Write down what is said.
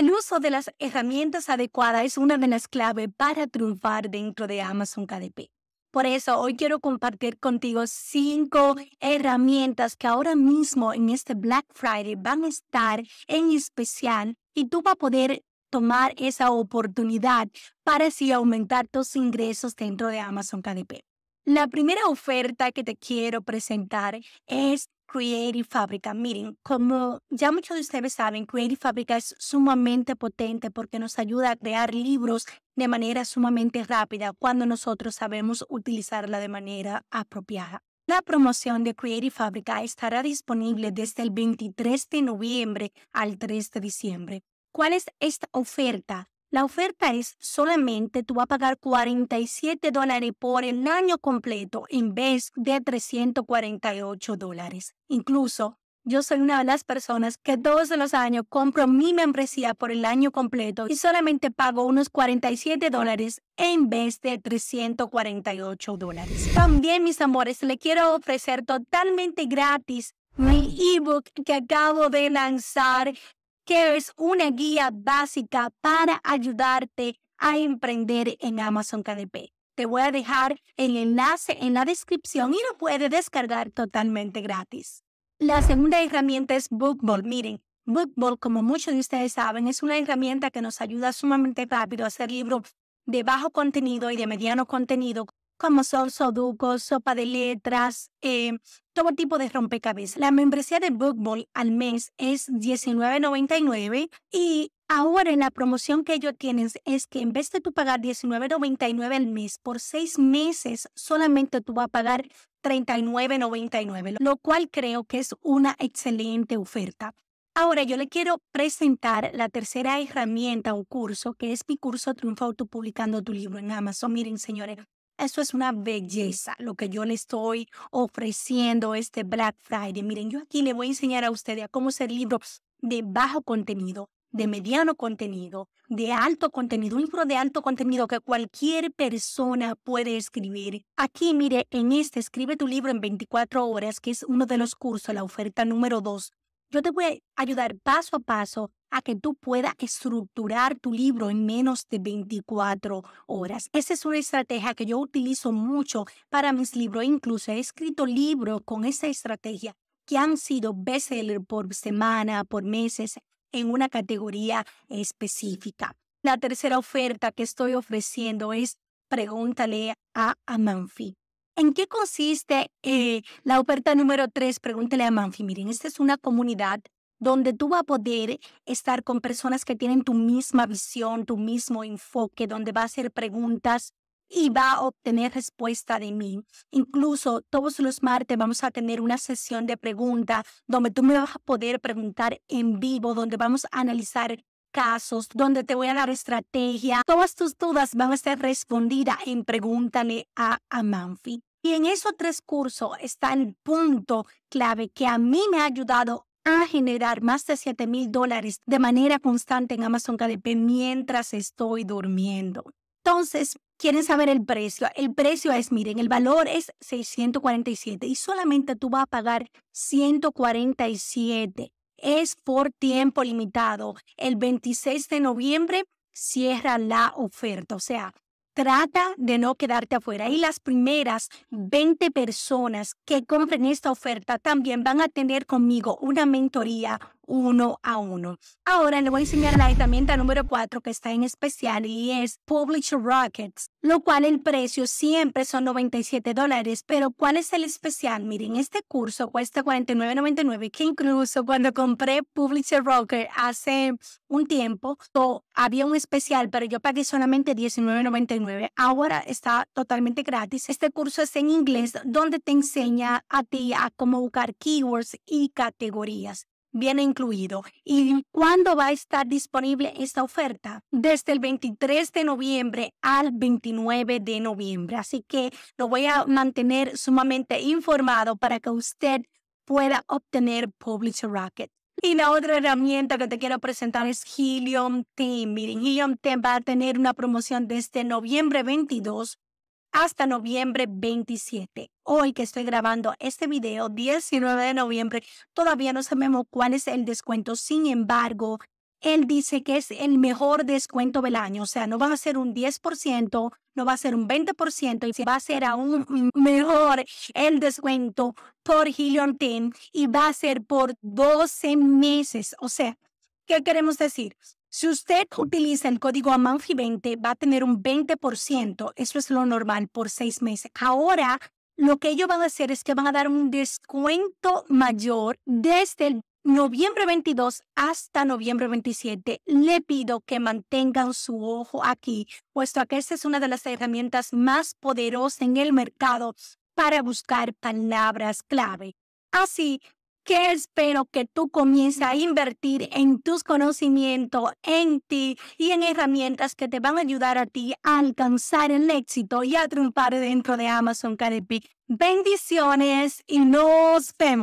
El uso de las herramientas adecuadas es una de las claves para triunfar dentro de Amazon KDP. Por eso hoy quiero compartir contigo cinco herramientas que ahora mismo en este Black Friday van a estar en especial y tú vas a poder tomar esa oportunidad para así aumentar tus ingresos dentro de Amazon KDP. La primera oferta que te quiero presentar es Creative Fabrica. Miren, como ya muchos de ustedes saben, Creative Fabrica es sumamente potente porque nos ayuda a crear libros de manera sumamente rápida cuando nosotros sabemos utilizarla de manera apropiada. La promoción de Creative Fabrica estará disponible desde el 23 de noviembre al 3 de diciembre. ¿Cuál es esta oferta? La oferta es solamente tú vas a pagar 47 dólares por el año completo en vez de 348 dólares. Incluso yo soy una de las personas que todos los años compro mi membresía por el año completo y solamente pago unos 47 dólares en vez de 348 dólares. También, mis amores, le quiero ofrecer totalmente gratis mi ebook que acabo de lanzar que es una guía básica para ayudarte a emprender en Amazon KDP. Te voy a dejar el enlace en la descripción y lo puedes descargar totalmente gratis. La segunda herramienta es Bookball. Miren, Bookball, como muchos de ustedes saben, es una herramienta que nos ayuda sumamente rápido a hacer libros de bajo contenido y de mediano contenido, como son Soduco, sopa de letras, eh, tipo de rompecabezas. La membresía de BookBall al mes es $19.99 y ahora en la promoción que yo tienes es que en vez de tú pagar $19.99 al mes por seis meses, solamente tú vas a pagar $39.99, lo cual creo que es una excelente oferta. Ahora yo le quiero presentar la tercera herramienta o curso, que es mi curso Triunfa publicando tu libro en Amazon. Miren, señores, eso es una belleza, lo que yo le estoy ofreciendo este Black Friday. Miren, yo aquí le voy a enseñar a ustedes a cómo hacer libros de bajo contenido, de mediano contenido, de alto contenido, un libro de alto contenido que cualquier persona puede escribir. Aquí, mire, en este escribe tu libro en 24 horas, que es uno de los cursos, la oferta número 2. Yo te voy a ayudar paso a paso a que tú puedas estructurar tu libro en menos de 24 horas. Esa es una estrategia que yo utilizo mucho para mis libros. Incluso he escrito libros con esa estrategia que han sido bestseller por semana, por meses, en una categoría específica. La tercera oferta que estoy ofreciendo es Pregúntale a Amanfi. ¿En qué consiste eh, la oferta número tres Pregúntale a Manfi. Miren, esta es una comunidad donde tú vas a poder estar con personas que tienen tu misma visión, tu mismo enfoque, donde va a hacer preguntas y va a obtener respuesta de mí. Incluso todos los martes vamos a tener una sesión de preguntas donde tú me vas a poder preguntar en vivo, donde vamos a analizar casos, donde te voy a dar estrategia. Todas tus dudas van a ser respondidas en Pregúntale a, Amanfi. Y en esos tres cursos está el punto clave que a mí me ha ayudado a generar más de 7 mil dólares de manera constante en Amazon KDP mientras estoy durmiendo. Entonces, quieren saber el precio. El precio es, miren, el valor es 647 y solamente tú vas a pagar 147. Es por tiempo limitado. El 26 de noviembre cierra la oferta. O sea, Trata de no quedarte afuera. Y las primeras 20 personas que compren esta oferta también van a tener conmigo una mentoría uno a uno. Ahora le voy a enseñar la herramienta número 4 que está en especial y es Publisher Rockets, lo cual el precio siempre son 97 dólares, pero ¿cuál es el especial? Miren, este curso cuesta 49.99 que incluso cuando compré Publisher Rocket hace un tiempo, había un especial, pero yo pagué solamente 19.99. Ahora está totalmente gratis. Este curso es en inglés donde te enseña a ti a cómo buscar keywords y categorías viene incluido. ¿Y cuándo va a estar disponible esta oferta? Desde el 23 de noviembre al 29 de noviembre. Así que lo voy a mantener sumamente informado para que usted pueda obtener Publisher Rocket. Y la otra herramienta que te quiero presentar es Helium Team. Miren, Helium Team va a tener una promoción desde noviembre 22 hasta noviembre 27. Hoy que estoy grabando este video, 19 de noviembre, todavía no sabemos cuál es el descuento. Sin embargo, él dice que es el mejor descuento del año. O sea, no va a ser un 10%, no va a ser un 20%, y va a ser aún mejor el descuento por Hilton y va a ser por 12 meses. O sea, ¿qué queremos decir? Si usted utiliza el código AMANFI20, va a tener un 20%. Eso es lo normal por seis meses. Ahora, lo que ellos van a hacer es que van a dar un descuento mayor desde noviembre 22 hasta noviembre 27, le pido que mantengan su ojo aquí, puesto que esta es una de las herramientas más poderosas en el mercado para buscar palabras clave. Así que espero que tú comiences a invertir en tus conocimientos, en ti y en herramientas que te van a ayudar a ti a alcanzar el éxito y a triunfar dentro de Amazon KDP. Bendiciones y nos vemos.